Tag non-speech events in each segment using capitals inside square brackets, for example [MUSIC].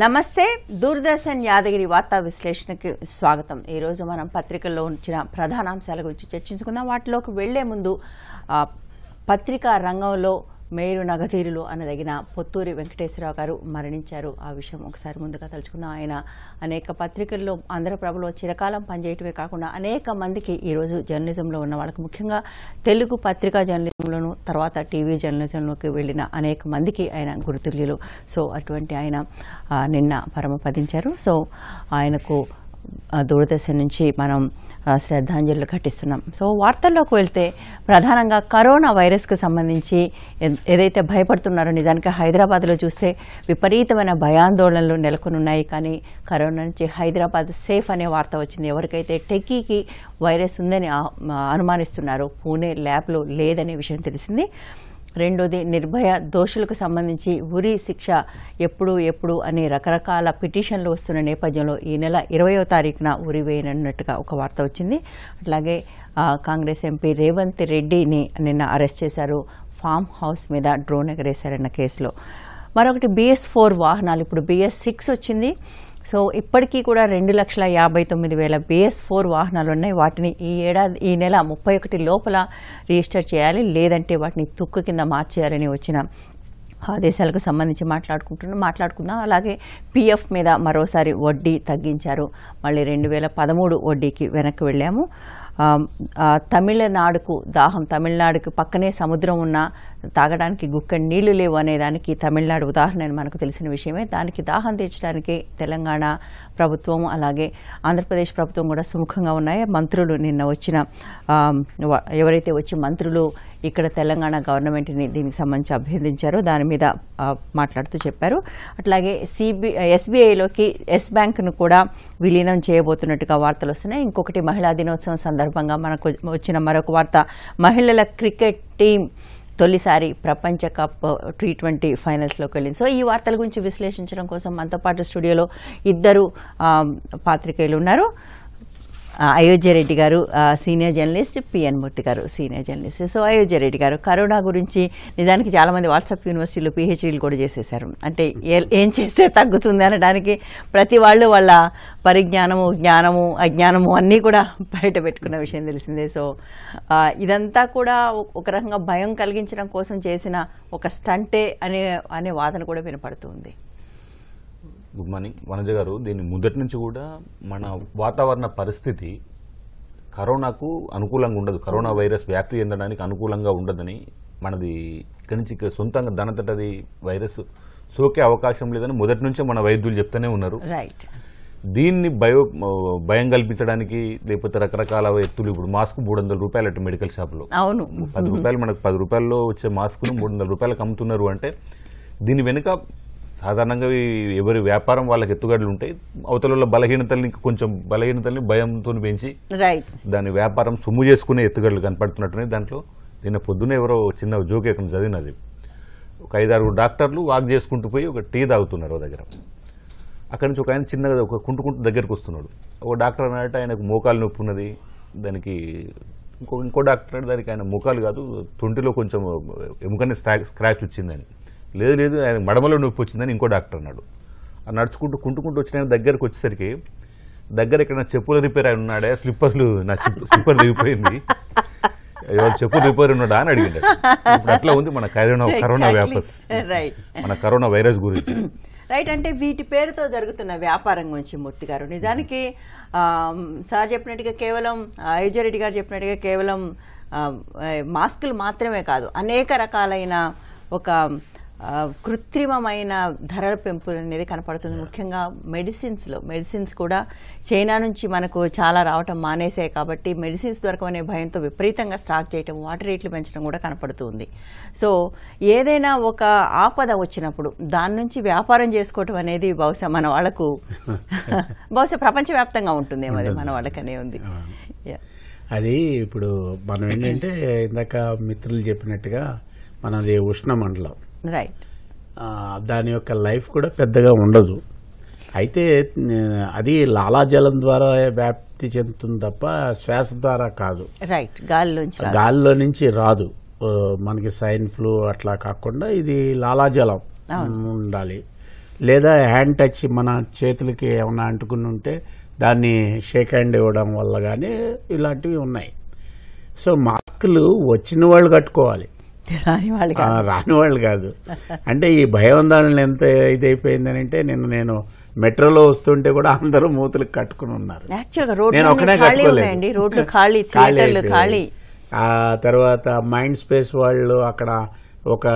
నమస్తే దూరదర్శన్ యాదగిరి వార్తా విశ్లేషణకి స్వాగతం ఈరోజు మనం పత్రికల్లో ఉంచిన ప్రధానాంశాల గురించి చర్చించుకుందాం వాటిలోకి వెళ్లే ముందు పత్రికా రంగంలో మేరు నగతీరులో అనదగిన పొత్తూరి వెంకటేశ్వరరావు గారు మరణించారు ఆ విషయం ఒకసారి ముందుగా తలుచుకుందాం ఆయన అనేక పత్రికల్లో ఆంధ్రప్రభలో చిరకాలం పనిచేయటమే కాకుండా అనేక మందికి ఈరోజు జర్నలిజంలో ఉన్న వాళ్ళకి ముఖ్యంగా తెలుగు పత్రికా జర్నలిజంలోను తర్వాత టీవీ జర్నలిజంలోకి వెళ్ళిన అనేక మందికి ఆయన గురుతుల్యులు సో అటువంటి ఆయన నిన్న పరమపదించారు సో ఆయనకు దూరదర్శన్ నుంచి మనం శ్రద్ధాంజలు ఘటిస్తున్నాం సో వార్తల్లోకి వెళ్తే ప్రధానంగా కరోనా వైరస్కు సంబంధించి ఏదైతే భయపడుతున్నారో నిజానికి హైదరాబాద్లో చూస్తే విపరీతమైన భయాందోళనలు నెలకొనున్నాయి కానీ కరోనా నుంచి హైదరాబాద్ సేఫ్ అనే వార్త వచ్చింది ఎవరికైతే టెక్కీకి వైరస్ ఉందని అనుమానిస్తున్నారో పూణే ల్యాబ్లో లేదనే విషయం తెలిసింది రెండోది నిర్భయ దోషులకు సంబంధించి ఉరి శిక్ష ఎప్పుడు ఎప్పుడు అనే రకరకాల పిటిషన్లు వస్తున్న నేపథ్యంలో ఈ నెల ఇరవయో తారీఖున ఉరి వేయనున్నట్టుగా ఒక వార్త వచ్చింది అట్లాగే కాంగ్రెస్ ఎంపీ రేవంత్ రెడ్డిని నిన్న అరెస్ట్ చేశారు ఫామ్ హౌస్ మీద డ్రోన్ ఎగరేశారన్న కేసులో మరొకటి బిఎస్ ఫోర్ వాహనాలు ఇప్పుడు బిఎస్ సిక్స్ వచ్చింది సో ఇప్పటికీ కూడా రెండు లక్షల యాభై తొమ్మిది వేల బిఎస్ ఫోర్ వాహనాలు ఉన్నాయి వాటిని ఈ ఏడాది ఈ నెల ముప్పై ఒకటి లోపల రిజిస్టర్ చేయాలి లేదంటే వాటిని తుక్కు కింద మార్చేయాలని వచ్చిన ఆదేశాలకు సంబంధించి మాట్లాడుకుంటున్నాం మాట్లాడుకుందాం అలాగే పీఎఫ్ మీద మరోసారి వడ్డీ తగ్గించారు మళ్ళీ రెండు వేల పదమూడు వడ్డీకి వెనక్కి వెళ్ళాము తమిళనాడుకు దాహం తమిళనాడుకు పక్కనే సముద్రం ఉన్న తాగడానికి గుక్కడి నీళ్లు లేవు అనేదానికి తమిళనాడు ఉదాహరణ మనకు తెలిసిన విషయమే దానికి దాహం తీర్చడానికి తెలంగాణ ప్రభుత్వం అలాగే ఆంధ్రప్రదేశ్ ప్రభుత్వం కూడా సుముఖంగా ఉన్నాయి మంత్రులు నిన్న వచ్చిన ఎవరైతే వచ్చి మంత్రులు ఇక్కడ తెలంగాణ గవర్నమెంట్ని దీనికి సంబంధించి అభ్యర్థించారో దాని మీద మాట్లాడుతూ చెప్పారు అట్లాగే సిబి ఎస్బీఐలోకి ఎస్ బ్యాంక్ను కూడా విలీనం చేయబోతున్నట్టుగా వార్తలు వస్తున్నాయి ఇంకొకటి మహిళా దినోత్సవం సందర్భంగా మనకు వచ్చిన మరొక వార్త మహిళల క్రికెట్ టీం తొలిసారి ప్రపంచ కప్ టీ ట్వంటీ ఫైనల్స్లోకి వెళ్ళింది సో ఈ వార్తల గురించి విశ్లేషించడం కోసం మనతో పాటు స్టూడియోలో ఇద్దరు పాత్రికేయులు ఉన్నారు అయోధ్య రెడ్డి గారు senior journalist P N Murthy garu senior journalist so Ayodhya Reddy garu corona గురించి నిజానికి చాలామంది వాట్సాప్ యూనివర్సిటీలో పిహెచ్డీలు కూడా చేసేసారు అంటే ఏం చేస్తే తగ్గుతుంది అనడానికి ప్రతి వాళ్ళు వాళ్ళ పరిజ్ఞానము జ్ఞానము అజ్ఞానము అన్నీ కూడా బయట పెట్టుకున్న విషయం తెలిసిందే సో ఇదంతా కూడా ఒక రకంగా భయం కలిగించడం కోసం చేసిన ఒక స్టంటే అనే అనే వాదన కూడా వినపడుతుంది గుడ్ మార్నింగ్ వనజ గారు దీని మొదటి నుంచి కూడా మన వాతావరణ పరిస్థితి కరోనాకు అనుకూలంగా ఉండదు కరోనా వైరస్ వ్యాప్తి చెందడానికి అనుకూలంగా ఉండదని మనది ఇక్కడి నుంచి సొంతంగా దానంతటది వైరస్ సోకే అవకాశం లేదని మొదటి నుంచే మన వైద్యులు చెప్తూనే ఉన్నారు దీన్ని భయో భయం కల్పించడానికి లేకపోతే రకరకాల ఎత్తులు ఇప్పుడు మాస్క్ మూడు వందల రూపాయలు అటు మెడికల్ షాప్లో అవును పది రూపాయలు మనకు పది రూపాయల్లో వచ్చే మాస్క్ను మూడు వందల రూపాయలకు అమ్ముతున్నారు అంటే దీని వెనుక సాధారణంగా ఎవరి వ్యాపారం వాళ్ళకి ఎత్తుగడలు ఉంటాయి అవతల బలహీనతల్ని కొంచెం బలహీనతల్ని భయంతో పెంచి దాని వ్యాపారం సొమ్ము చేసుకునే ఎత్తుగడలు కనపడుతున్నట్టునే దాంట్లో నిన్న పొద్దున ఎవరో చిన్న జోక్ ఎక్కడ చదివినది ఒక ఐదారు డాక్టర్లు వాక్ చేసుకుంటూ పోయి ఒక టీ తాగుతున్నారు దగ్గర అక్కడి నుంచి ఒక ఆయన చిన్నగా ఒక కుంటుకుంటూ దగ్గరికి వస్తున్నాడు ఒక డాక్టర్ అన్నట్టు ఆయనకు మోకాలు నొప్పి ఉన్నది దానికి ఇంకో ఇంకో డాక్టర్ అంటే దానికి ఆయన మోకాలు కాదు తొంటిలో కొంచెం ఎముకనే స్క్రాచ్ వచ్చిందని లేదు లేదు ఆయన మడమలో నొప్పి వచ్చిందని ఇంకో డాక్టర్ అన్నాడు నడుచుకుంటూ కుంటుకుంటూ వచ్చిన దగ్గరకు వచ్చేసరికి దగ్గర ఇక్కడ చెప్పుల రిపేర్ అయి ఉన్నాడే స్లిప్పర్లు నా స్లిప్పర్ దిగిపోయింది ఎవరు చెప్పులు రిపేర్ ఉన్నాడా అని అడిగింది ఇప్పుడు అట్లా ఉంది మన కరోనా కరోనా వ్యాపస్ మన కరోనా వైరస్ గురించి రైట్ అంటే వీటి పేరుతో జరుగుతున్న వ్యాపారం గురించి మూర్తి గారు నిజానికి సార్ చెప్పినట్టుగా కేవలం అయోధ్యారెడ్డి గారు చెప్పినట్టుగా కేవలం మాస్కులు మాత్రమే కాదు అనేక రకాలైన ఒక కృత్రిమమైన ధరల పెంపులు అనేది కనపడుతుంది ముఖ్యంగా మెడిసిన్స్లో మెడిసిన్స్ కూడా చైనా నుంచి మనకు చాలా రావటం మానేసాయి కాబట్టి మెడిసిన్స్ దొరకమనే భయంతో విపరీతంగా స్టాక్ చేయటం వాటర్ రేట్లు పెంచడం కూడా కనపడుతుంది సో ఏదైనా ఒక ఆపద వచ్చినప్పుడు దాని నుంచి వ్యాపారం చేసుకోవటం అనేది బహుశా మన వాళ్ళకు [LAUGHS] బహుశా ప్రపంచవ్యాప్తంగా ఉంటుంది ఏమో మన వాళ్ళకనే ఉంది అది ఇప్పుడు మనం ఏంటంటే ఇందాక మిత్రులు చెప్పినట్టుగా మనది ఉష్ణ మండలం దాని యొక్క లైఫ్ కూడా పెద్దగా ఉండదు అయితే అది లాలాజలం ద్వారా వ్యాప్తి చెందుతుంది తప్ప శ్వాస ద్వారా కాదు రైట్ గాలి గాలిలో నుంచి రాదు మనకి సైన్ ఫ్లూ అట్లా కాకుండా ఇది లాలాజలం ఉండాలి లేదా హ్యాండ్ టచ్ మన చేతులకి ఏమైనా అంటుకుని ఉంటే దాన్ని షేక్ హ్యాండ్ ఇవ్వడం వల్ల కానీ ఇలాంటివి ఉన్నాయి సో మాస్కులు వచ్చిన వాళ్ళు కట్టుకోవాలి రాని వాళ్ళు కాదు అంటే ఈ భయాందోళన ఎంత ఇదైపోయిందని అంటే నిన్ను నేను మెట్రోలో వస్తుంటే కూడా అందరూ మూతలు కట్టుకుని ఉన్నారు నేను కట్టుకోలేదు [LAUGHS] ఖాళీ ఆ తర్వాత మైండ్ స్పేస్ వాళ్ళు అక్కడ ఒక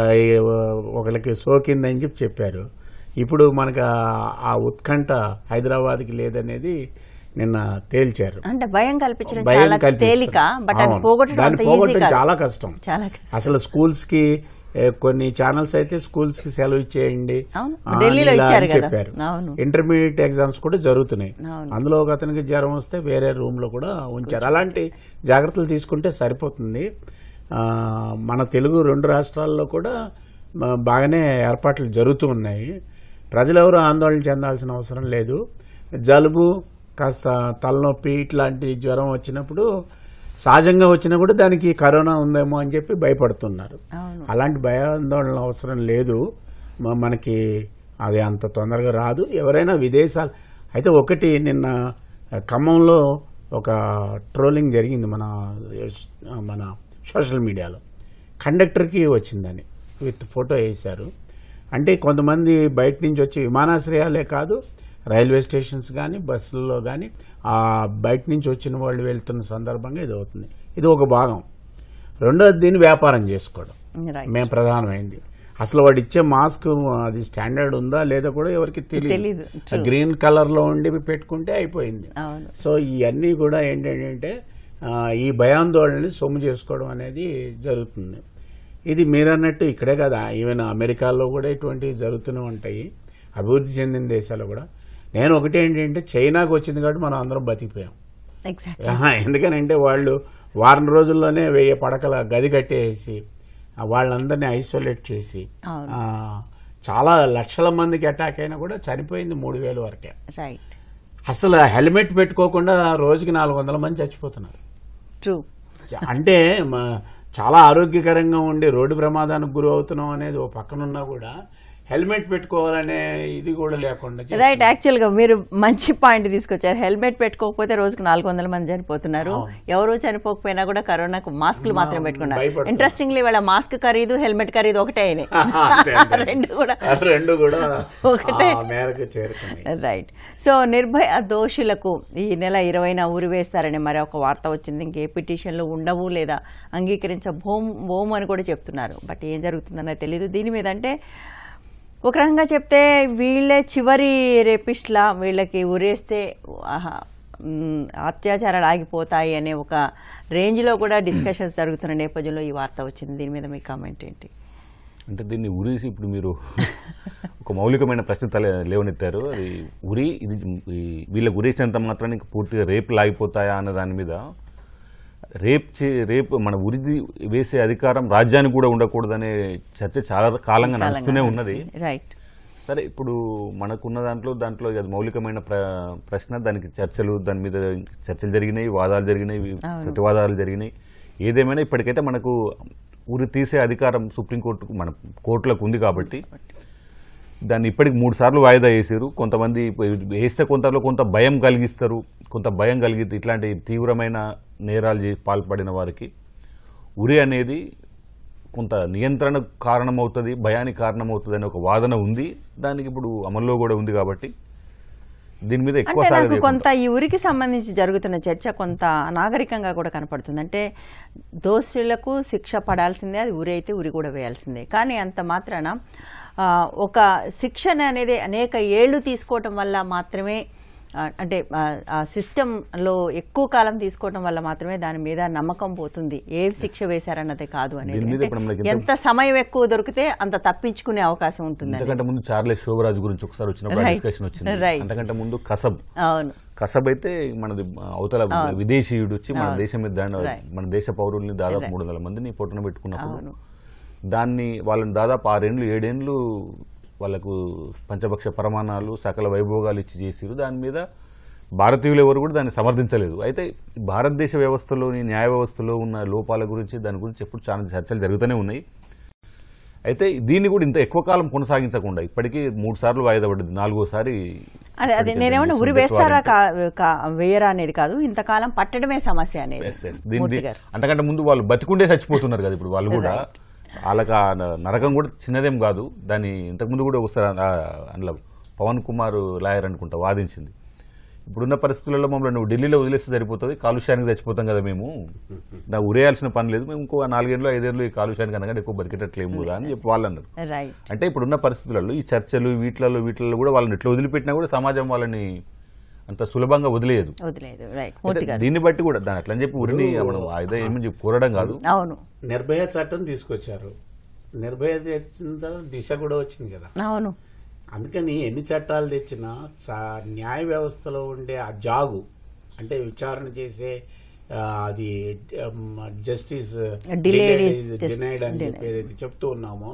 ఒకరికి సోకిందని చెప్పి చెప్పారు ఇప్పుడు మనకు ఆ ఉత్కంఠ హైదరాబాద్కి లేదనేది నిన్న తేల్చారు దాన్ని చాలా పోగొట్టడం చాలా కష్టం అసలు స్కూల్స్ కి కొన్ని ఛానల్స్ అయితే స్కూల్స్ కి సెలవు ఇచ్చేయండి చెప్పారు ఇంటర్మీడియట్ ఎగ్జామ్స్ కూడా జరుగుతున్నాయి అందులో ఒక అతనికి జ్వరం వస్తే వేరే రూమ్ లో కూడా ఉంచారు అలాంటి జాగ్రత్తలు తీసుకుంటే సరిపోతుంది మన తెలుగు రెండు రాష్ట్రాల్లో కూడా బాగానే ఏర్పాట్లు జరుగుతూ ఉన్నాయి ప్రజలెవరూ ఆందోళన చెందాల్సిన అవసరం లేదు జలుబు కాస్త తలనొప్పి ఇట్లాంటి జ్వరం వచ్చినప్పుడు సహజంగా వచ్చినా కూడా దానికి కరోనా ఉందేమో అని చెప్పి భయపడుతున్నారు అలాంటి భయాందోళన అవసరం లేదు మనకి అది అంత తొందరగా రాదు ఎవరైనా విదేశాలు అయితే ఒకటి నిన్న ఖమ్మంలో ఒక ట్రోలింగ్ జరిగింది మన మన సోషల్ మీడియాలో కండక్టర్కి వచ్చిందని విత్ ఫోటో వేశారు అంటే కొంతమంది బయట నుంచి వచ్చి విమానాశ్రయాలే కాదు రైల్వే స్టేషన్స్ కానీ బస్సులలో కానీ ఆ బయట నుంచి వచ్చిన వాళ్ళు వెళ్తున్న సందర్భంగా ఇది అవుతుంది ఇది ఒక భాగం రెండోది దీన్ని వ్యాపారం చేసుకోవడం మేము ప్రధానమైంది అసలు వాడు ఇచ్చే మాస్క్ అది స్టాండర్డ్ ఉందా లేదా కూడా ఎవరికి తెలియదు గ్రీన్ కలర్ లో ఉండి పెట్టుకుంటే అయిపోయింది సో ఇవన్నీ కూడా ఏంటంటే ఈ భయాందోళనని సొమ్ము చేసుకోవడం అనేది జరుగుతుంది ఇది మీరన్నట్టు ఇక్కడే కదా ఈవెన్ అమెరికాలో కూడా ఇటువంటివి జరుగుతూనే ఉంటాయి అభివృద్ధి చెందిన దేశాలు కూడా నేను ఒకటి ఏంటంటే చైనాకు వచ్చింది కాబట్టి మనం అందరం బతికిపోయాం ఎందుకనంటే వాళ్ళు వారం రోజుల్లోనే వెయ్యి పడకల గది కట్టేసి వాళ్ళందరినీ ఐసోలేట్ చేసి చాలా లక్షల మందికి అటాక్ అయినా కూడా చనిపోయింది మూడు వేల వరకే అసలు హెల్మెట్ పెట్టుకోకుండా రోజుకి నాలుగు వందల మంది చచ్చిపోతున్నారు అంటే చాలా ఆరోగ్యకరంగా ఉండి రోడ్డు ప్రమాదానికి గురి అవుతున్నాం అనేది ఓ పక్కనున్నా కూడా హెల్మెట్ పెట్టుకోవాలనే ఇది కూడా లేకుండా రైట్ యాక్చువల్ గా మీరు మంచి పాయింట్ తీసుకొచ్చారు హెల్మెట్ పెట్టుకోకపోతే రోజుకు నాలుగు వందల మంది చనిపోతున్నారు ఎవరు చనిపోకపోయినా కూడా కరోనాకు మాస్క్లు మాత్రం పెట్టుకున్నారు ఇంట్రెస్టింగ్లీ వాళ్ళ మాస్క్ ఖరీదు హెల్మెట్ ఖరీదు ఒకటే అయినాయి [LAUGHS] రెండు కూడా రెండు కూడా ఒకటే మేరకు రైట్ సో నిర్భయ దోషులకు ఈ నెల ఇరవైన ఊరి వేస్తారనే మరి ఒక వార్త వచ్చింది ఇంకే పిటిషన్లు ఉండవు లేదా అంగీకరించ అంగీకరించబోము అని కూడా చెప్తున్నారు బట్ ఏం జరుగుతుందన్నది తెలియదు దీని మీద అంటే ఒక రకంగా చెప్తే వీళ్ళే చివరి రేపిస్ట్లా వీళ్ళకి ఉరేస్తే అత్యాచారాలు ఆగిపోతాయి అనే ఒక రేంజ్లో కూడా డిస్కషన్స్ జరుగుతున్న నేపథ్యంలో ఈ వార్త వచ్చింది దీని మీద మీ కామెంట్ ఏంటి అంటే దీన్ని ఉరేసి ఇప్పుడు మీరు ఒక మౌలికమైన ప్రశ్న తల లేవనెత్తారు అది ఉరి ఇది వీళ్ళకి ఉరేసినంత మాత్రానికి పూర్తిగా రేపులు ఆగిపోతాయా అన్న దాని మీద రేప్ చే రేప్ మన ఉరిది వేసే అధికారం రాజ్యానికి కూడా ఉండకూడదనే చర్చ చాలా కాలంగా నడుస్తూనే ఉన్నది రైట్ సరే ఇప్పుడు మనకున్న దాంట్లో దాంట్లో అది మౌలికమైన ప్రశ్న దానికి చర్చలు దాని మీద చర్చలు జరిగినాయి వాదాలు జరిగినాయి ప్రతివాదాలు జరిగినాయి ఏదేమైనా ఇప్పటికైతే మనకు ఉరి తీసే అధికారం సుప్రీంకోర్టుకు మన కోర్టులకు ఉంది కాబట్టి దాన్ని ఇప్పటికి మూడు సార్లు వాయిదా వేసారు కొంతమంది వేస్తే కొంతలో కొంత భయం కలిగిస్తారు కొంత భయం కలిగితే ఇట్లాంటి తీవ్రమైన నేరాలు చేసి పాల్పడిన వారికి ఉరి అనేది కొంత నియంత్రణ కారణమవుతుంది భయానికి కారణమవుతుంది అనే ఒక వాదన ఉంది దానికి ఇప్పుడు అమల్లో కూడా ఉంది కాబట్టి దీని మీద ఎక్కువ అంటే నాకు కొంత ఈ ఉరికి సంబంధించి జరుగుతున్న చర్చ కొంత నాగరికంగా కూడా కనపడుతుంది అంటే దోషులకు శిక్ష పడాల్సిందే అది ఊరి అయితే ఉరి కూడా వేయాల్సిందే కానీ అంత మాత్రాన ఒక శిక్షణ అనేది అనేక ఏళ్ళు తీసుకోవటం వల్ల మాత్రమే అంటే ఆ సిస్టంలో ఎక్కువ కాలం తీసుకోవడం వల్ల మాత్రమే దాని మీద నమ్మకం పోతుంది ఏ శిక్ష వేశారన్నది కాదు అనేది ఎంత సమయం ఎక్కువ దొరికితే అంత తప్పించుకునే అవకాశం ఉంటుంది ముందు చార్లే శోభరాజు గురించి ఒకసారి వచ్చినప్పుడు వచ్చింది అంతకంటే ముందు కసబ్ అవును కసబ్ అయితే మనది అవతల విదేశీయుడు వచ్చి మన దేశం మీద మన దేశ పౌరుల్ని దాదాపు మూడు వందల మందిని పొట్టున పెట్టుకున్నప్పుడు దాన్ని వాళ్ళని దాదాపు ఆరేండ్లు ఏడేండ్లు వాళ్ళకు పంచపక్ష ప్రమాణాలు సకల వైభోగాలు ఇచ్చి చేసిరు దాని మీద భారతీయులు ఎవరు కూడా దాన్ని సమర్థించలేదు అయితే భారతదేశ వ్యవస్థలోని న్యాయ వ్యవస్థలో ఉన్న లోపాల గురించి దాని గురించి ఎప్పుడు చాలా చర్చలు జరుగుతూనే ఉన్నాయి అయితే దీన్ని కూడా ఇంత ఎక్కువ కాలం కొనసాగించకుండా ఇప్పటికీ మూడు సార్లు వాయిదా పడింది నాలుగోసారి అదే అదే నేనేమన్నా ఉరి వేస్తారా వేయరా అనేది కాదు ఇంతకాలం పట్టడమే సమస్య అనేది అంతకంటే ముందు వాళ్ళు బతికుండే చచ్చిపోతున్నారు కదా ఇప్పుడు వాళ్ళు కూడా వాళ్ళకి ఆ నరకం కూడా చిన్నదేం కాదు దాన్ని ఇంతకుముందు కూడా ఒకసారి అందులో పవన్ కుమార్ లాయర్ అనుకుంటా వాదించింది ఇప్పుడున్న పరిస్థితులలో మమ్మల్ని నువ్వు ఢిల్లీలో వదిలేస్తే సరిపోతుంది కాలుష్యానికి చచ్చిపోతాం కదా మేము నా ఉరేయాల్సిన పని లేదు మేము ఇంకో నాలుగేళ్ళు ఐదేళ్ళు ఈ కాలుష్యానికి అనగానే ఎక్కువ బతికేటట్లేము కదా అని చెప్పి వాళ్ళు అన్నారు అంటే ఇప్పుడున్న పరిస్థితులలో ఈ చర్చలు వీటిలలో వీటిలలో కూడా వాళ్ళని ఇట్లా వదిలిపెట్టినా కూడా సమాజం వాళ్ళని అంత సులభంగా వదిలేదు దీన్ని బట్టి కూడా దాని అట్లని చెప్పి ఉరిని ఏమని కోరడం కాదు అవును నిర్భయ చట్టం తీసుకొచ్చారు నిర్భయ దిశ కూడా వచ్చింది కదా అవును అందుకని ఎన్ని చట్టాలు తెచ్చినా న్యాయ వ్యవస్థలో ఉండే ఆ జాగు అంటే విచారణ చేసే అది జస్టిస్ డినైడ్ అని చెప్పి ఏదైతే చెప్తూ ఉన్నామో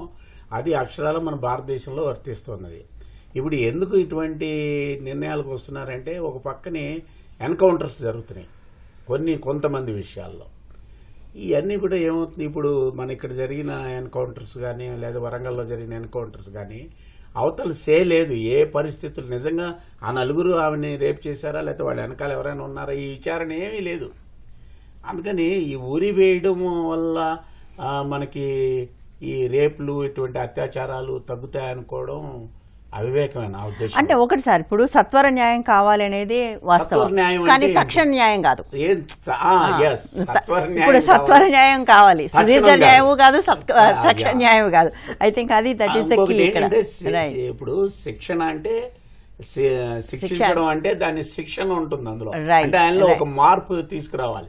అది అక్షరాలు మన భారతదేశంలో వర్తిస్తున్నది ఇప్పుడు ఎందుకు ఇటువంటి నిర్ణయాలకు వస్తున్నారంటే ఒక పక్కనే ఎన్కౌంటర్స్ జరుగుతున్నాయి కొన్ని కొంతమంది విషయాల్లో ఇవన్నీ కూడా ఏమవుతుంది ఇప్పుడు మన ఇక్కడ జరిగిన ఎన్కౌంటర్స్ కానీ లేదా వరంగల్లో జరిగిన ఎన్కౌంటర్స్ కానీ అవతల సే లేదు ఏ పరిస్థితులు నిజంగా ఆ నలుగురు ఆమెని రేపు చేశారా లేకపోతే వాళ్ళ వెనకాల ఎవరైనా ఉన్నారా ఈ విచారణ ఏమీ లేదు అందుకని ఈ ఉరి వేయడం వల్ల మనకి ఈ రేపులు ఇటువంటి అత్యాచారాలు తగ్గుతాయనుకోవడం అవివేకమే ఉద్దేశం అంటే ఒకటి ఇప్పుడు సత్వర న్యాయం కావాలి అనేది వాస్తవం కానీ తక్షణ న్యాయం కాదు ఇప్పుడు సత్వర న్యాయం కావాలి సుదీర్ఘ న్యాయము కాదు తక్షణ న్యాయం కాదు ఐ థింక్ అది దట్ ఈస్ ఇప్పుడు శిక్షణ అంటే శిక్షించడం అంటే దాని శిక్షణ ఉంటుంది అందులో అంటే ఆయనలో ఒక మార్పు తీసుకురావాలి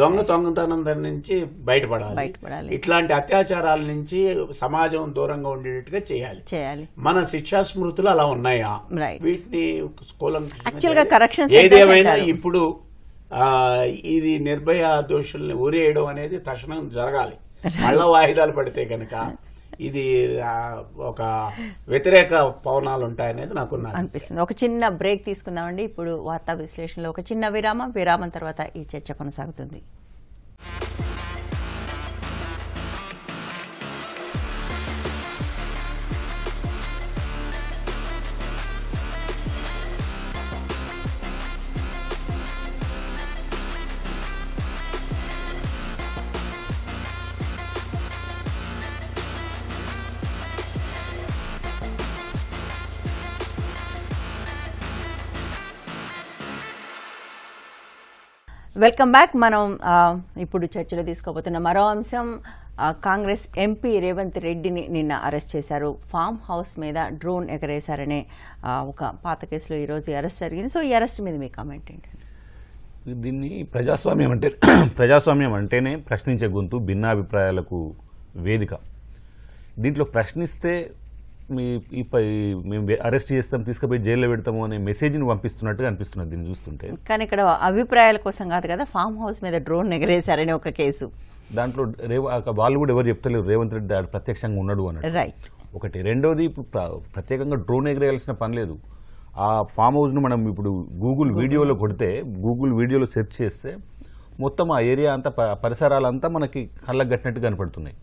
దొంగ దొంగతనం నుంచి బయటపడాలి ఇట్లాంటి అత్యాచారాల నుంచి సమాజం దూరంగా ఉండేటట్టుగా చేయాలి మన శిక్షా స్మృతులు అలా ఉన్నాయా వీటిని ఏదేమైనా ఇప్పుడు ఇది నిర్భయ దోషుల్ని ఊరేయడం అనేది తక్షణం జరగాలి మళ్ళా వాయిదాలు పడితే కనుక ఇది ఒక వ్యతిరేక పవనాలు ఉంటాయనేది నాకు అనిపిస్తుంది ఒక చిన్న బ్రేక్ తీసుకుందామండి ఇప్పుడు వార్తా విశ్లేషణలో ఒక చిన్న విరామం విరామం తర్వాత ఈ చర్చ కొనసాగుతుంది వెల్కమ్ బ్యాక్ మనం ఇప్పుడు చర్చలు తీసుకోబోతున్న మరో అంశం కాంగ్రెస్ ఎంపీ రేవంత్ రెడ్డిని నిన్న అరెస్ట్ చేశారు ఫామ్ హౌస్ మీద డ్రోన్ ఎగరేశారనే ఒక పాత కేసులో ఈరోజు అరెస్ట్ జరిగింది సో ఈ అరెస్ట్ మీద మీ కామెంట్ ఏంటి దీన్ని ప్రజాస్వామ్యం అంటే [CLEARS THROAT] ప్రజాస్వామ్యం అంటేనే ప్రశ్నించే గొంతు భిన్నాభిప్రాయాలకు వేదిక దీంట్లో ప్రశ్నిస్తే మీ పై మేము అరెస్ట్ చేస్తాం తీసుకుపోయి జైల్లో పెడతాము అనే మెసేజ్ని పంపిస్తున్నట్టుగా అనిపిస్తున్నది దీన్ని చూస్తుంటే కానీ ఇక్కడ అభిప్రాయాల కోసం కాదు కదా ఫామ్ హౌస్ మీద డ్రోన్ ఎగరేశారని ఒక కేసు దాంట్లో రేవ వాళ్ళు కూడా ఎవరు చెప్తలేరు రేవంత్ రెడ్డి ప్రత్యక్షంగా ఉన్నాడు అని రైట్ ఒకటి రెండవది ఇప్పుడు ప్రత్యేకంగా డ్రోన్ ఎగరేయాల్సిన పని లేదు ఆ ఫామ్ హౌస్ను మనం ఇప్పుడు గూగుల్ వీడియోలో కొడితే గూగుల్ వీడియోలో సెర్చ్ చేస్తే మొత్తం ఆ ఏరియా అంతా పరిసరాలంతా మనకి కళ్ళకు కట్టినట్టుగా కనపడుతున్నాయి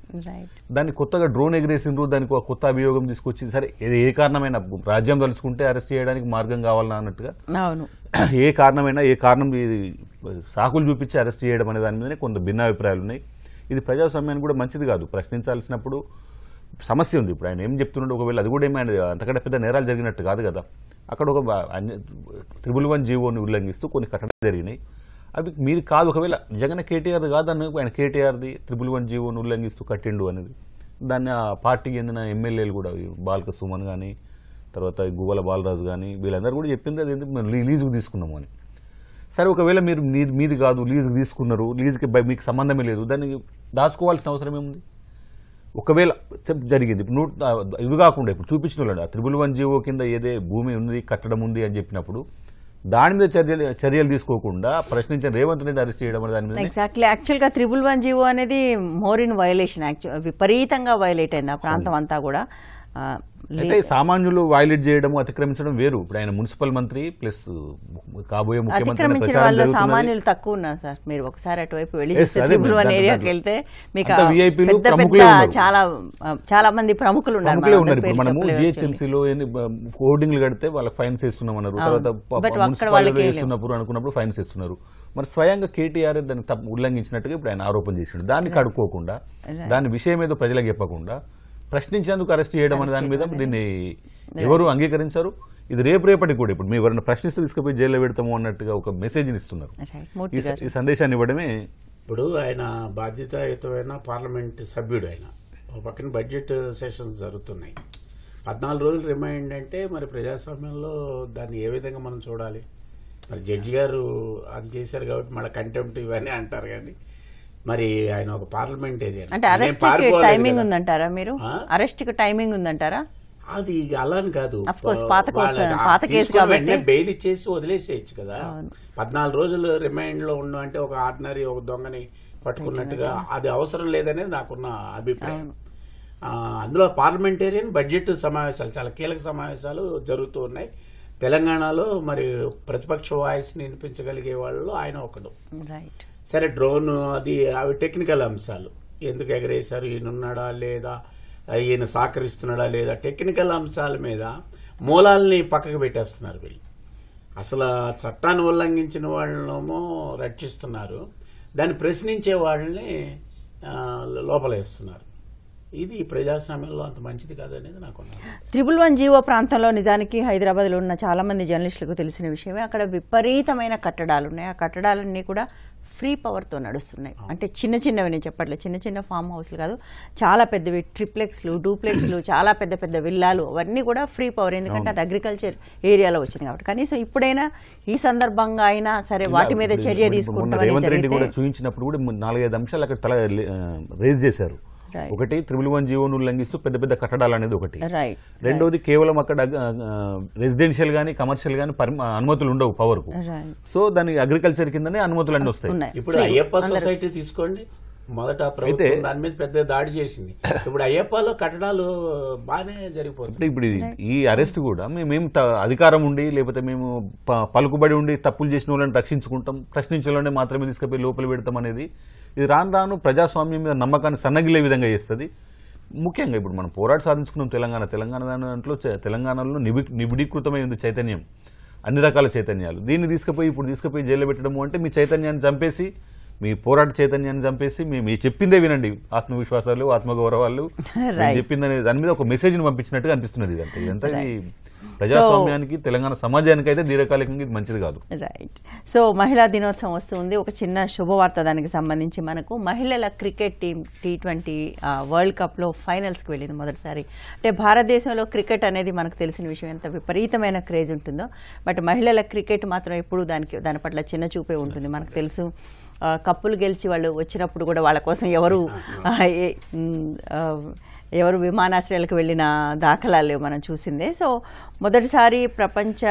దాన్ని కొత్తగా డ్రోన్ ఎగిరేసిండ్రు దానికి ఒక కొత్త అభియోగం తీసుకొచ్చింది సరే ఏ కారణమైనా రాజ్యం తలుచుకుంటే అరెస్ట్ చేయడానికి మార్గం కావాలన్నా అన్నట్టుగా ఏ కారణమైనా ఏ కారణం సాకులు చూపించి అరెస్ట్ చేయడం అనే దాని మీదనే కొంత భిన్నాభిప్రాయాలు ఉన్నాయి ఇది ప్రజాస్వామ్యానికి కూడా మంచిది కాదు ప్రశ్నించాల్సినప్పుడు సమస్య ఉంది ఇప్పుడు ఆయన ఏం చెప్తున్నాడు ఒకవేళ అది కూడా ఏమైనా అంతకంటే పెద్ద నేరాలు జరిగినట్టు కాదు కదా అక్కడ ఒక ట్రిపుల్ వన్ జీవోని ఉల్లంఘిస్తూ కొన్ని కట్టడాలు జరిగినాయి అవి మీరు కాదు ఒకవేళ జగన్ కేటీఆర్ కాదని ఆయన కేటీఆర్ది త్రిపుల్ వన్ జీవోను ఉల్లంఘిస్తూ కట్టిండు అనేది దాన్ని ఆ పార్టీకి చెందిన ఎమ్మెల్యేలు కూడా బాలక సుమన్ కానీ తర్వాత గువ్వల బాలరాజు కానీ వీళ్ళందరూ కూడా చెప్పింది అది మేము లీజుకు తీసుకున్నాము అని సరే ఒకవేళ మీరు మీది కాదు లీజుకు తీసుకున్నారు లీజుకి మీకు సంబంధమే లేదు దాన్ని దాచుకోవాల్సిన అవసరం ఏముంది ఒకవేళ జరిగింది ఇప్పుడు నూట ఇవి కాకుండా ఇప్పుడు చూపించిన ఆ త్రిబుల్ వన్ జీవో కింద ఏదే భూమి ఉంది కట్టడం ఉంది అని చెప్పినప్పుడు దాని మీద చర్యలు చర్యలు తీసుకోకుండా ప్రశ్నించిన రేవంత్ రెడ్డి అరెస్ట్ చేయడం దాని మీద ఎగ్జాక్ట్లీ యాక్చువల్గా త్రిబుల్ వన్ జీవో అనేది మోర్ ఇన్ వయలేషన్ యాక్చువల్ విపరీతంగా వయలేట్ అయింది ఆ ప్రాంతం అంతా కూడా అంటే సామాన్యులు వైలేట్ చేయడం అతిక్రమించడం వేరు ఇప్పుడు ఆయన మున్సిపల్ మంత్రి ప్లస్ కాబోయే ముఖ్యమంత్రి వాళ్ళు సామాన్యులు తక్కువ ఉన్నారు సార్ మీరు ఒకసారి అటువైపు వెళ్ళి వెళ్తే మీకు చాలా చాలా మంది ప్రముఖులు ఉన్నారు మనము జిహెచ్ఎంసీలో హోర్డింగ్లు కడితే వాళ్ళకి ఫైన్స్ ఇస్తున్నాం అన్నారు తర్వాత అనుకున్నప్పుడు ఫైన్స్ చేస్తున్నారు మరి స్వయంగా కేటీఆర్ దాన్ని ఉల్లంఘించినట్టుగా ఇప్పుడు ఆయన ఆరోపణ చేసిండు దాన్ని కడుక్కోకుండా దాని విషయం ఏదో ప్రజలకు చెప్పకుండా ప్రశ్నించేందుకు అరెస్ట్ చేయడం అనే దాని మీద దీన్ని ఎవరు అంగీకరించారు ఇది రేపు రేపటి కూడా ఇప్పుడు మీరు ఎవరైనా ప్రశ్నిస్తే తీసుకుపోయి జైల్లో పెడతాము అన్నట్టుగా ఒక మెసేజ్ని ఇస్తున్నారు ఈ సందేశాన్ని ఇవ్వడమే ఇప్పుడు ఆయన బాధ్యతాయుతమైన పార్లమెంట్ సభ్యుడు ఆయన ఒక పక్కన బడ్జెట్ సెషన్స్ జరుగుతున్నాయి పద్నాలుగు రోజులు రిమైండ్ అంటే మరి ప్రజాస్వామ్యంలో దాన్ని ఏ విధంగా మనం చూడాలి మరి జడ్జి గారు అది చేశారు కాబట్టి మళ్ళీ కంటెంప్ట్ ఇవన్నీ అంటారు కానీ మరి ఆయన ఒక పార్లమెంటేరియన్ అంటే టైమింగ్ ఉందంటారా మీరు అరెస్ట్ కి టైమింగ్ ఉందంటారా అది అలాని కాదు వెంటనే బెయిల్ ఇచ్చేసి వదిలేసేయచ్చు కదా పద్నాలుగు రోజులు రిమైండ్ లో ఉండు అంటే ఒక ఆర్డినరీ ఒక దొంగని పట్టుకున్నట్టుగా అది అవసరం లేదనేది నాకున్న అభిప్రాయం అందులో పార్లమెంటేరియన్ బడ్జెట్ సమావేశాలు చాలా కీలక సమావేశాలు జరుగుతూ ఉన్నాయి తెలంగాణలో మరి ప్రతిపక్ష వాయిస్ని వినిపించగలిగే వాళ్ళు ఆయన ఒకడు రైట్ సరే డ్రోన్ అది అవి టెక్నికల్ అంశాలు ఎందుకు ఎగరేశారు ఈయనున్నాడా లేదా ఈయన సహకరిస్తున్నాడా లేదా టెక్నికల్ అంశాల మీద మూలాలని పక్కకు పెట్టేస్తున్నారు వీళ్ళు అసలు చట్టాన్ని ఉల్లంఘించిన వాళ్ళనేమో రక్షిస్తున్నారు దాన్ని ప్రశ్నించే వాళ్ళని లోపలేస్తున్నారు ఇది ప్రజాస్వామ్యంలో అంత మంచిది కాదనేది నాకు త్రిబుల్ వన్ జీవో ప్రాంతంలో నిజానికి హైదరాబాద్లో ఉన్న చాలామంది జర్నలిస్టులకు తెలిసిన విషయమే అక్కడ విపరీతమైన కట్టడాలు ఉన్నాయి ఆ కట్టడాలన్నీ కూడా ఫ్రీ పవర్తో నడుస్తున్నాయి అంటే చిన్న చిన్నవి నేను చెప్పట్లేదు చిన్న చిన్న ఫామ్ హౌస్లు కాదు చాలా పెద్దవి ట్రిప్లెక్స్లు డూప్లెక్స్లు చాలా పెద్ద పెద్ద విల్లాలు అవన్నీ కూడా ఫ్రీ పవర్ ఎందుకంటే అది అగ్రికల్చర్ ఏరియాలో వచ్చింది కాబట్టి కనీసం ఇప్పుడైనా ఈ సందర్భంగా అయినా సరే వాటి మీద చర్య కూడా చూపించినప్పుడు కూడా నాలుగైదు అంశాలు అక్కడ రేజ్ చేశారు ఒకటి త్రిబుల్ వన్ జీవోను ఉల్లంఘిస్తూ పెద్ద పెద్ద కట్టడాలు అనేది ఒకటి రెండోది కేవలం అక్కడ రెసిడెన్షియల్ గానీ కమర్షియల్ గానీ అనుమతులు ఉండవు పవర్ కు సో దాని అగ్రికల్చర్ కిందనే అనుమతులు అన్ని వస్తాయి ఇప్పుడు అయ్యప్ప సొసైటీ తీసుకోండి మొదట ప్రభుత్వం దాని మీద పెద్ద దాడి చేసింది ఇప్పుడు అయ్యప్పలో కట్టడాలు బాగానే జరిగిపోతుంది ఇప్పుడు ఈ అరెస్ట్ కూడా మేమేం అధికారం ఉండి లేకపోతే మేము పలుకుబడి ఉండి తప్పులు చేసిన వాళ్ళని రక్షించుకుంటాం ప్రశ్నించే మాత్రమే తీసుకుపోయి లోపల పెడతాం అనేది ఇది రాను రాను ప్రజాస్వామ్యం మీద నమ్మకాన్ని సన్నగిలే విధంగా చేస్తుంది ముఖ్యంగా ఇప్పుడు మనం పోరాట సాధించుకున్నాం తెలంగాణ తెలంగాణ దాంట్లో తెలంగాణలో నిబి నిబిడీకృతమై ఉంది చైతన్యం అన్ని రకాల చైతన్యాలు దీన్ని తీసుకుపోయి ఇప్పుడు తీసుకుపోయి జైల్లో పెట్టడము అంటే మీ చైతన్యాన్ని చంపేసి మీ పోరాట చైతన్యాన్ని చంపేసి మేము చెప్పిందే వినండి ఆత్మవిశ్వాసాలు ఆత్మగౌరవాలు [LAUGHS] చెప్పిందనే దాని మీద ఒక మెసేజ్ ని పంపించినట్టుగా అనిపిస్తున్నది ఇదంతా ఇదంతా ఇది ప్రజాస్వామ్యానికి తెలంగాణ సమాజానికి అయితే దీర్ఘకాలికంగా ఇది మంచిది కాదు రైట్ సో మహిళా దినోత్సవం వస్తుంది ఒక చిన్న శుభవార్త దానికి సంబంధించి మనకు మహిళల cricket team T twenty world కప్లో ఫైనల్స్కి వెళ్ళింది మొదటిసారి అంటే భారతదేశంలో క్రికెట్ అనేది మనకు తెలిసిన విషయం ఎంత విపరీతమైన క్రేజ్ ఉంటుందో బట్ మహిళల క్రికెట్ మాత్రం ఎప్పుడు దానికి దాని పట్ల చిన్న చూపే ఉంటుంది మనకు తెలుసు కప్పులు గెలిచి వాళ్ళు వచ్చినప్పుడు కూడా వాళ్ళ కోసం ఎవరు ఎవరు విమానాశ్రయాలకు వెళ్ళిన దాఖలాలు మనం చూసిందే సో మొదటిసారి ప్రపంచ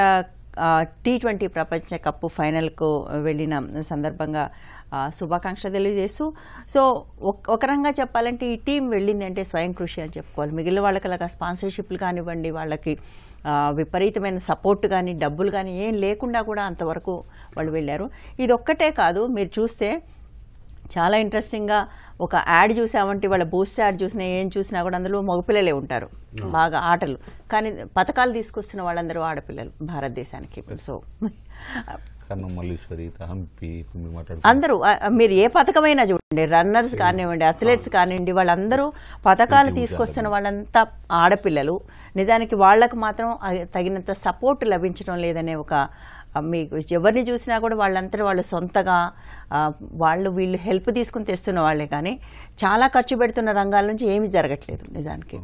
టీ ట్వంటీ ప్రపంచ కప్పు ఫైనల్కు వెళ్ళిన సందర్భంగా శుభాకాంక్షలు తెలియజేస్తూ సో ఒక రకంగా చెప్పాలంటే ఈ టీం వెళ్ళింది అంటే స్వయం కృషి అని చెప్పుకోవాలి మిగిలిన వాళ్ళకి అలాగా స్పాన్సర్షిప్లు కానివ్వండి వాళ్ళకి విపరీతమైన సపోర్ట్ కానీ డబ్బులు కానీ ఏం లేకుండా కూడా అంతవరకు వాళ్ళు వెళ్ళారు ఇది ఒక్కటే కాదు మీరు చూస్తే చాలా ఇంట్రెస్టింగ్గా ఒక యాడ్ చూసామంటే వాళ్ళ బూస్టర్ యాడ్ చూసినా ఏం చూసినా కూడా అందులో మగపిల్లలే ఉంటారు బాగా ఆటలు కానీ పథకాలు తీసుకొస్తున్న వాళ్ళందరూ ఆడపిల్లలు భారతదేశానికి సో అందరూ మీరు ఏ పథకమైనా చూడండి రన్నర్స్ కానివ్వండి అథ్లెట్స్ కానివ్వండి వాళ్ళందరూ పథకాలు తీసుకొస్తున్న వాళ్ళంతా ఆడపిల్లలు నిజానికి వాళ్ళకు మాత్రం తగినంత సపోర్ట్ లభించడం లేదనే ఒక మీకు ఎవరిని చూసినా కూడా వాళ్ళంతా వాళ్ళు సొంతగా వాళ్ళు వీళ్ళు హెల్ప్ తీసుకుని తెస్తున్న వాళ్ళే కానీ చాలా ఖర్చు పెడుతున్న రంగాల నుంచి ఏమీ జరగట్లేదు నిజానికి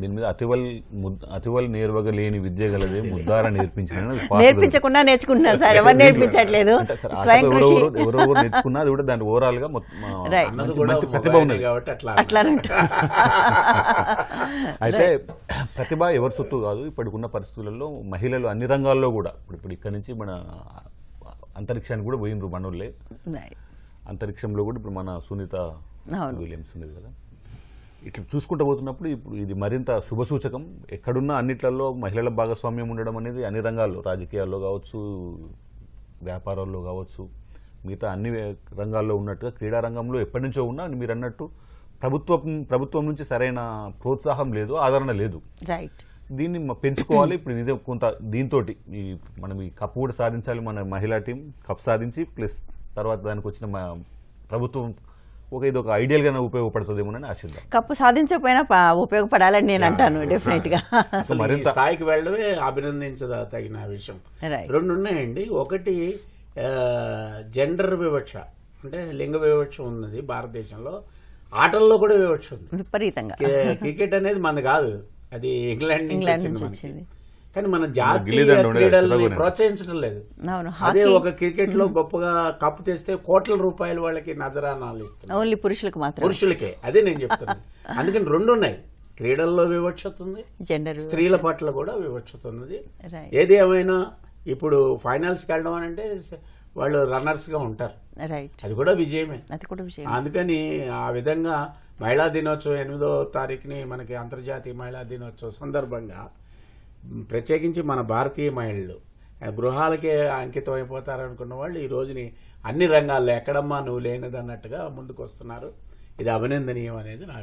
దీని మీద అతివల్ అతివల్ నేర్వగ లేని విద్య గలదే ముద్దార నేర్పించిన నేర్పించకుండా నేర్చుకుంటున్నారు సార్ ఎవరు నేర్పించట్లేదు ఎవరెవరు నేర్చుకున్నా అది కూడా దాని ఓవరాల్ గా మంచి ప్రతిభ ఉన్నది అట్లా అయితే ప్రతిభ ఎవరి సొత్తు కాదు ఇప్పటికున్న పరిస్థితులలో మహిళలు అన్ని రంగాల్లో కూడా ఇప్పుడు ఇప్పుడు ఇక్కడ నుంచి మన అంతరిక్షానికి కూడా పోయినరు మనోళ్ళే అంతరిక్షంలో కూడా ఇప్పుడు మన సునీత విలియమ్స్ ఉండేది కదా ఇట్లా చూసుకుంటూ పోతున్నప్పుడు ఇప్పుడు ఇది మరింత శుభసూచకం ఎక్కడున్నా అన్నిట్లలో మహిళల భాగస్వామ్యం ఉండడం అనేది అన్ని రంగాల్లో రాజకీయాల్లో కావచ్చు వ్యాపారాల్లో కావచ్చు మిగతా అన్ని రంగాల్లో ఉన్నట్టుగా క్రీడా రంగంలో ఎప్పటి నుంచో ఉన్నా మీరు అన్నట్టు ప్రభుత్వం ప్రభుత్వం నుంచి సరైన ప్రోత్సాహం లేదు ఆదరణ లేదు రైట్ దీన్ని పెంచుకోవాలి ఇప్పుడు ఇది కొంత దీంతో ఈ మనం ఈ కప్ కూడా సాధించాలి మన మహిళా టీం కప్ సాధించి ప్లస్ తర్వాత దానికి వచ్చిన ప్రభుత్వం ఒక ఇది ఒక ఐడియల్గా ఉపయోగపడుతుందేమోనని ఆశిద్దాం కప్పు సాధించకపోయినా ఉపయోగపడాలని నేను అంటాను డెఫినెట్ [LAUGHS] మరింత స్థాయికి వెళ్ళడమే అభినందించదగిన తగిన విషయం రెండు ఉన్నాయండి ఒకటి జెండర్ వివక్ష అంటే లింగ వివక్ష ఉన్నది భారతదేశంలో ఆటల్లో కూడా వివక్ష ఉంది విపరీతంగా క్రికెట్ అనేది మనది కాదు అది ఇంగ్లాండ్ నుంచి వచ్చింది కానీ మన జాతీయ క్రీడల్ని ప్రోత్సహించడం లేదు అదే ఒక క్రికెట్ లో గొప్పగా కప్పు తెస్తే కోట్ల రూపాయలు వాళ్ళకి నజరానాలు ఇస్తున్నారు ఓన్లీ పురుషులకు మాత్రం పురుషులకే అదే నేను చెప్తున్నాను అందుకని రెండు ఉన్నాయి క్రీడల్లో వివక్షత ఉంది జెండర్ స్త్రీల పట్ల కూడా వివక్షత ఉన్నది ఏది ఏమైనా ఇప్పుడు ఫైనల్స్కి వెళ్ళడం అని అంటే వాళ్ళు రన్నర్స్ గా ఉంటారు అది కూడా విజయమే అందుకని ఆ విధంగా మహిళా దినోత్సవం ఎనిమిదో తారీఖుని మనకి అంతర్జాతీయ మహిళా దినోత్సవం సందర్భంగా ప్రత్యేకించి మన భారతీయ మహిళలు గృహాలకే అంకితం అయిపోతారనుకున్న వాళ్ళు ఈ రోజుని అన్ని రంగాల్లో ఎక్కడమ్మా నువ్వు లేనిదన్నట్టుగా ముందుకు వస్తున్నారు ఇది అభినందనీయం అనేది నా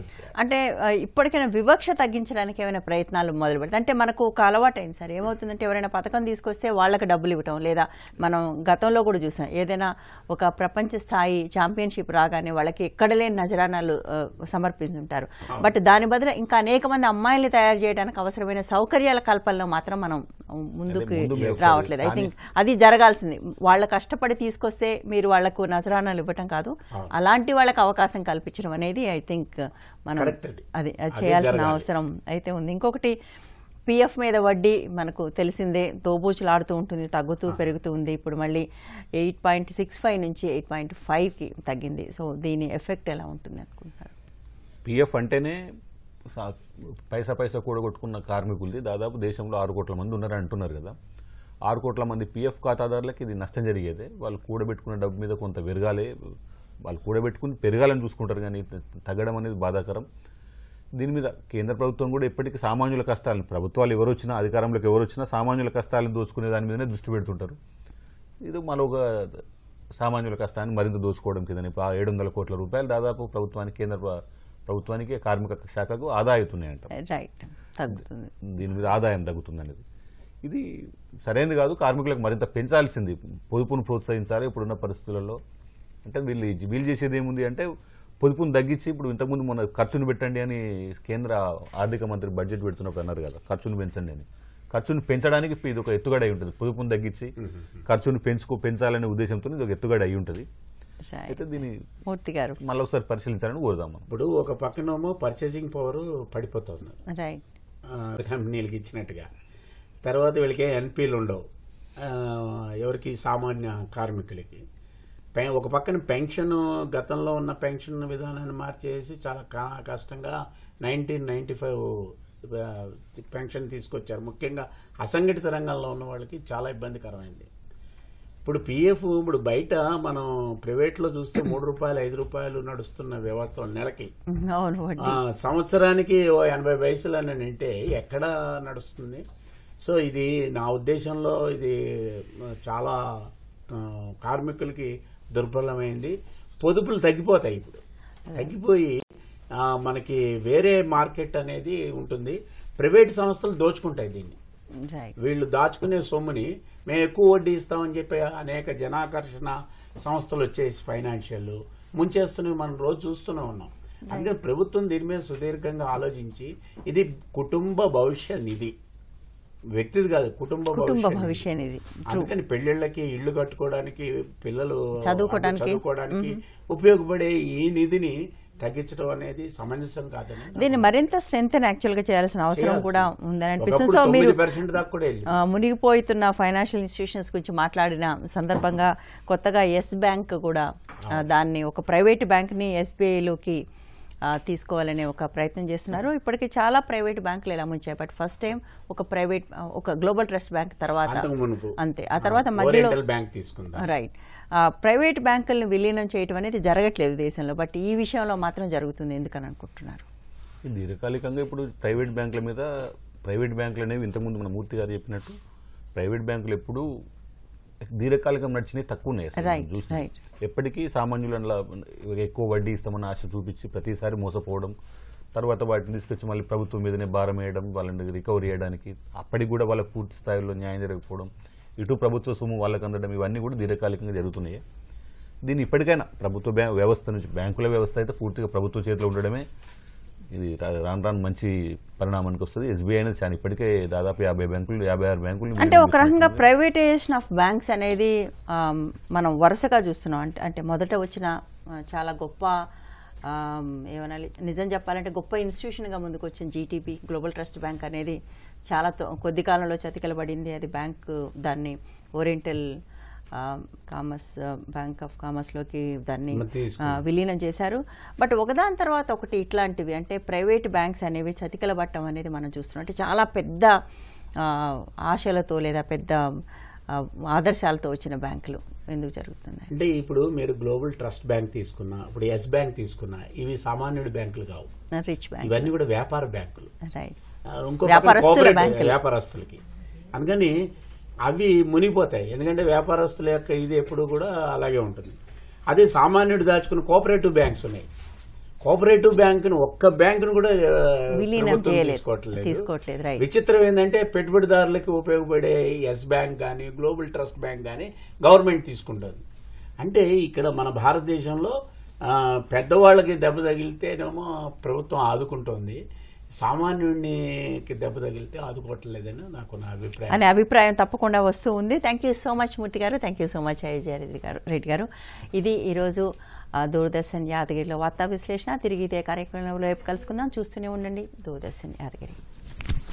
అంటే ఇప్పటికైనా వివక్ష తగ్గించడానికి ఏమైనా ప్రయత్నాలు మొదలు పెడతాయి అంటే మనకు ఒక అలవాటు అయింది సార్ ఏమవుతుందంటే ఎవరైనా పథకం తీసుకొస్తే వాళ్ళకి డబ్బులు ఇవ్వటం లేదా మనం గతంలో కూడా చూసాం ఏదైనా ఒక ప్రపంచ స్థాయి ఛాంపియన్షిప్ రాగానే వాళ్ళకి ఎక్కడ లేని నజరానాలు సమర్పిస్తుంటారు బట్ దాని బదులు ఇంకా అనేక మంది అమ్మాయిల్ని తయారు చేయడానికి అవసరమైన సౌకర్యాల కల్పనలో మాత్రం మనం ముందుకు రావట్లేదు ఐ థింక్ అది జరగాల్సింది వాళ్ళ కష్టపడి తీసుకొస్తే మీరు వాళ్లకు నజరానాలు ఇవ్వటం కాదు అలాంటి వాళ్ళకి అవకాశం కల్పించారు ఆలోచించడం అనేది ఐ థింక్ uh, మనం అది చేయాల్సిన అవసరం అయితే ఉంది ఇంకొకటి పిఎఫ్ మీద వడ్డీ మనకు తెలిసిందే ఆడుతూ ఉంటుంది తగ్గుతూ పెరుగుతూ ఉంది ఇప్పుడు మళ్ళీ ఎయిట్ పాయింట్ సిక్స్ ఫైవ్ నుంచి ఎయిట్ పాయింట్ ఫైవ్కి తగ్గింది సో దీని ఎఫెక్ట్ ఎలా ఉంటుంది అనుకుంటున్నారు పిఎఫ్ అంటేనే పైసా పైసా కూడగొట్టుకున్న కార్మికులది దాదాపు దేశంలో ఆరు కోట్ల మంది ఉన్నారని అంటున్నారు కదా ఆరు కోట్ల మంది పిఎఫ్ ఖాతాదారులకు ఇది నష్టం జరిగేదే వాళ్ళు కూడబెట్టుకున్న డబ్బు మీద కొంత విరగాలే వాళ్ళు కూడబెట్టుకుని పెరగాలని చూసుకుంటారు కానీ తగ్గడం అనేది బాధాకరం దీని మీద కేంద్ర ప్రభుత్వం కూడా ఇప్పటికీ సామాన్యుల కష్టాలను ప్రభుత్వాలు ఎవరు వచ్చినా అధికారంలోకి ఎవరు వచ్చినా సామాన్యుల కష్టాలను దోచుకునే దాని మీదనే దృష్టి పెడుతుంటారు ఇది మరొక సామాన్యుల కష్టాన్ని మరింత దోచుకోవడం కింద ఆ ఏడు వందల కోట్ల రూపాయలు దాదాపు ప్రభుత్వానికి కేంద్ర ప్రభుత్వానికి కార్మిక శాఖకు అవుతున్నాయంట దీని మీద ఆదాయం తగ్గుతుంది అనేది ఇది సరైనది కాదు కార్మికులకు మరింత పెంచాల్సింది పొదుపును ప్రోత్సహించాలి ఇప్పుడున్న పరిస్థితులలో అంటే వీళ్ళు వీళ్ళు చేసేది ఏముంది అంటే పొదుపును తగ్గించి ఇప్పుడు ఇంతకుముందు మన ఖర్చును పెట్టండి అని కేంద్ర ఆర్థిక మంత్రి బడ్జెట్ పెడుతున్నప్పుడు అన్నారు కదా ఖర్చును పెంచండి అని ఖర్చును పెంచడానికి ఇది ఒక ఎత్తుగడ అయి ఉంటుంది పొదుపును తగ్గించి ఖర్చును పెంచుకో పెంచాలనే ఉద్దేశంతో ఇది ఒక ఎత్తుగడ అయి ఉంటుంది అయితే దీన్ని మూర్తి గారు మళ్ళీ ఒకసారి పరిశీలించాలని కోరుదాం ఇప్పుడు ఒక పక్కనేమో పర్చేసింగ్ పవర్ పడిపోతుంది కంపెనీలకు ఇచ్చినట్టుగా తర్వాత వీళ్ళకి ఎన్పీలు ఉండవు ఎవరికి సామాన్య కార్మికులకి ఒక పక్కన పెన్షన్ గతంలో ఉన్న పెన్షన్ విధానాన్ని మార్చేసి చాలా కష్టంగా నైన్టీన్ నైంటీ ఫైవ్ పెన్షన్ తీసుకొచ్చారు ముఖ్యంగా అసంఘటిత రంగంలో ఉన్న వాళ్ళకి చాలా ఇబ్బందికరమైంది ఇప్పుడు పిఎఫ్ ఇప్పుడు బయట మనం ప్రైవేట్లో చూస్తే మూడు రూపాయలు ఐదు రూపాయలు నడుస్తున్న వ్యవస్థ నెలకి సంవత్సరానికి ఓ ఎనభై వయసులు అని అంటే ఎక్కడ నడుస్తుంది సో ఇది నా ఉద్దేశంలో ఇది చాలా కార్మికులకి దుర్బలమైంది పొదుపులు తగ్గిపోతాయి ఇప్పుడు తగ్గిపోయి మనకి వేరే మార్కెట్ అనేది ఉంటుంది ప్రైవేట్ సంస్థలు దోచుకుంటాయి దీన్ని వీళ్ళు దాచుకునే సొమ్ముని మేము ఎక్కువ వడ్డీ ఇస్తామని చెప్పి అనేక జనాకర్షణ సంస్థలు వచ్చేసి ఫైనాన్షియల్ ముంచేస్తున్నవి మనం రోజు చూస్తూనే ఉన్నాం అందుకని ప్రభుత్వం దీని మీద సుదీర్ఘంగా ఆలోచించి ఇది కుటుంబ భవిష్య నిధి వ్యక్తిది కాదు కుటుంబ కుటుంబ భవిష్యం ఇది అందుకని పెళ్లిళ్ళకి ఇల్లు కట్టుకోవడానికి పిల్లలు చదువుకోవడానికి చదువుకోవడానికి ఉపయోగపడే ఈ నిధిని తగ్గించడం అనేది సమంజసం కాదు దీన్ని మరింత స్ట్రెంగ్ యాక్చువల్ గా చేయాల్సిన అవసరం కూడా ఉందని అనిపిస్తుంది మునిగిపోతున్న ఫైనాన్షియల్ ఇన్స్టిట్యూషన్స్ గురించి మాట్లాడిన సందర్భంగా కొత్తగా ఎస్ బ్యాంక్ కూడా దాన్ని ఒక ప్రైవేట్ బ్యాంక్ ని ఎస్బీఐలోకి తీసుకోవాలనే ఒక ప్రయత్నం చేస్తున్నారు ఇప్పటికే చాలా ప్రైవేట్ బ్యాంకులు ఇలా ముంచాయి బట్ ఫస్ట్ టైం ఒక ప్రైవేట్ ఒక గ్లోబల్ ట్రస్ట్ బ్యాంక్ తర్వాత అంతే ఆ తర్వాత మధ్యలో రైట్ ప్రైవేట్ బ్యాంకులను విలీనం చేయడం అనేది జరగట్లేదు దేశంలో బట్ ఈ విషయంలో మాత్రం జరుగుతుంది ఎందుకని అనుకుంటున్నారు దీర్ఘకాలికంగా ఇప్పుడు ప్రైవేట్ బ్యాంకుల మీద ప్రైవేట్ బ్యాంకులు అనేవి ఇంతకుముందు మన మూర్తి గారు చెప్పినట్టు ప్రైవేట్ బ్యాంకులు ఎప్పుడూ దీర్ఘకాలికం నడిచినవి తక్కువ ఉన్నాయి ఎప్పటికీ సామాన్యుల ఎక్కువ వడ్డీ ఇస్తామని ఆశ చూపించి ప్రతిసారి మోసపోవడం తర్వాత వాటిని తీసుకొచ్చి మళ్ళీ ప్రభుత్వం మీదనే భారం వేయడం వాళ్ళని రికవరీ చేయడానికి అప్పటికి కూడా వాళ్ళకి పూర్తి స్థాయిలో న్యాయం జరగకపోవడం ఇటు ప్రభుత్వ సొమ్ము వాళ్ళకి అందడం ఇవన్నీ కూడా దీర్ఘకాలికంగా జరుగుతున్నాయి దీన్ని ఇప్పటికైనా ప్రభుత్వ వ్యవస్థ నుంచి బ్యాంకుల వ్యవస్థ అయితే పూర్తిగా ప్రభుత్వ చేతిలో ఉండడమే ఇది రాను రాను మంచి పరిణామానికి వస్తుంది ఎస్బీఐ అనేది చాలా ఇప్పటికే దాదాపు యాభై బ్యాంకులు యాభై ఆరు బ్యాంకులు అంటే ఒక రకంగా ప్రైవేటైజేషన్ ఆఫ్ బ్యాంక్స్ అనేది మనం వరుసగా చూస్తున్నాం అంటే అంటే మొదట వచ్చిన చాలా గొప్ప ఏమనాలి నిజం చెప్పాలంటే గొప్ప ఇన్స్టిట్యూషన్గా ముందుకు వచ్చిన జీటీబీ గ్లోబల్ ట్రస్ట్ బ్యాంక్ అనేది చాలా కొద్ది కాలంలో చతికలబడింది అది బ్యాంక్ దాన్ని ఓరియంటల్ కామర్స్ బ్యాంక్ ఆఫ్ కామర్స్లోకి దాన్ని విలీనం చేశారు బట్ ఒకదాని తర్వాత ఒకటి ఇట్లాంటివి అంటే ప్రైవేట్ బ్యాంక్స్ అనేవి చతికల అనేది మనం చూస్తున్నాం అంటే చాలా పెద్ద ఆశలతో లేదా పెద్ద ఆదర్శాలతో వచ్చిన బ్యాంకులు ఎందుకు జరుగుతున్నాయి అంటే ఇప్పుడు మీరు గ్లోబల్ ట్రస్ట్ బ్యాంక్ తీసుకున్నా ఇప్పుడు ఎస్ బ్యాంక్ తీసుకున్నా ఇవి సామాన్యుడు బ్యాంకులు కావు రిచ్ బ్యాంక్ ఇవన్నీ కూడా వ్యాపార బ్యాంకులు ఇంకో వ్యాపారస్తులకి అందుకని అవి మునిగిపోతాయి ఎందుకంటే వ్యాపారస్తుల యొక్క ఇది ఎప్పుడు కూడా అలాగే ఉంటుంది అదే సామాన్యుడు దాచుకున్న కోఆపరేటివ్ బ్యాంక్స్ ఉన్నాయి కోఆపరేటివ్ బ్యాంకును ఒక్క బ్యాంకును కూడా తీసుకోవట్లేదు విచిత్రం ఏంటంటే పెట్టుబడిదారులకు ఉపయోగపడే ఎస్ బ్యాంక్ కానీ గ్లోబల్ ట్రస్ట్ బ్యాంక్ కానీ గవర్నమెంట్ తీసుకుంటుంది అంటే ఇక్కడ మన భారతదేశంలో పెద్దవాళ్ళకి దెబ్బ తగిలితేనేమో ప్రభుత్వం ఆదుకుంటుంది సామాన్యుడికి దెబ్బ తగిలితే ఆదుకోవట్లేదని నాకు నా అభిప్రాయం అనే అభిప్రాయం తప్పకుండా వస్తూ ఉంది thank you so much Murthy garu thank you so much Ayodhya Reddy garu Reddy గారు ఇది ఈరోజు దూరదర్శన్ యాదగిరిలో వార్తా విశ్లేషణ తిరిగి ఇదే కార్యక్రమంలో రేపు కలుసుకుందాం చూస్తూనే ఉండండి దూరదర్శన్ యాదగిరి